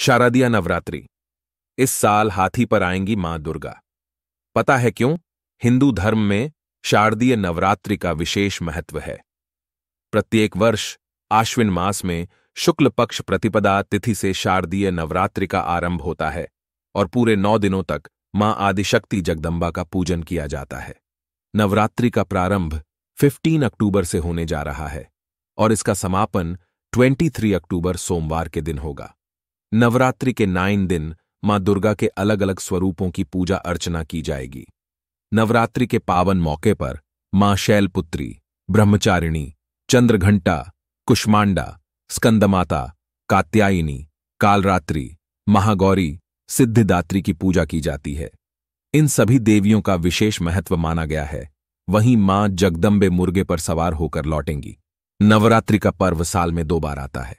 शारदीय नवरात्रि इस साल हाथी पर आएंगी मां दुर्गा पता है क्यों हिंदू धर्म में शारदीय नवरात्रि का विशेष महत्व है प्रत्येक वर्ष आश्विन मास में शुक्ल पक्ष प्रतिपदा तिथि से शारदीय नवरात्रि का आरंभ होता है और पूरे नौ दिनों तक मां आदिशक्ति जगदम्बा का पूजन किया जाता है नवरात्रि का प्रारंभ 15 अक्टूबर से होने जा रहा है और इसका समापन 23 अक्टूबर सोमवार के दिन होगा नवरात्रि के नाइन दिन मां दुर्गा के अलग अलग स्वरूपों की पूजा अर्चना की जाएगी नवरात्रि के पावन मौके पर मां शैलपुत्री ब्रह्मचारिणी चंद्रघंटा कुष्मांडा स्कंदमाता कात्यायनी कालरात्रि महागौरी सिद्धिदात्री की पूजा की जाती है इन सभी देवियों का विशेष महत्व माना गया है वहीं मां जगदम्बे मुर्गे पर सवार होकर लौटेंगी नवरात्रि का पर्व साल में दो बार आता है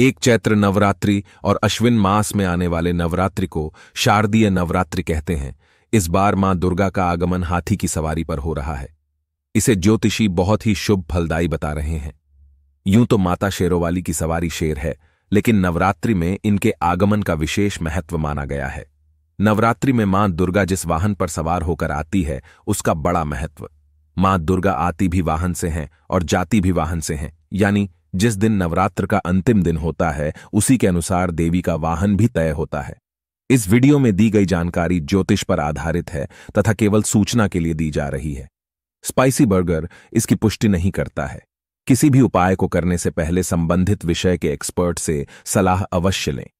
एक चैत्र नवरात्रि और अश्विन मास में आने वाले नवरात्रि को शारदीय नवरात्रि कहते हैं इस बार मां दुर्गा का आगमन हाथी की सवारी पर हो रहा है इसे ज्योतिषी बहुत ही शुभ फलदायी बता रहे हैं यूं तो माता शेरोवाली की सवारी शेर है लेकिन नवरात्रि में इनके आगमन का विशेष महत्व माना गया है नवरात्रि में मां दुर्गा जिस वाहन पर सवार होकर आती है उसका बड़ा महत्व मां दुर्गा आती भी वाहन से हैं और जाती भी वाहन से हैं यानी जिस दिन नवरात्र का अंतिम दिन होता है उसी के अनुसार देवी का वाहन भी तय होता है इस वीडियो में दी गई जानकारी ज्योतिष पर आधारित है तथा केवल सूचना के लिए दी जा रही है स्पाइसी बर्गर इसकी पुष्टि नहीं करता है किसी भी उपाय को करने से पहले संबंधित विषय के एक्सपर्ट से सलाह अवश्य लें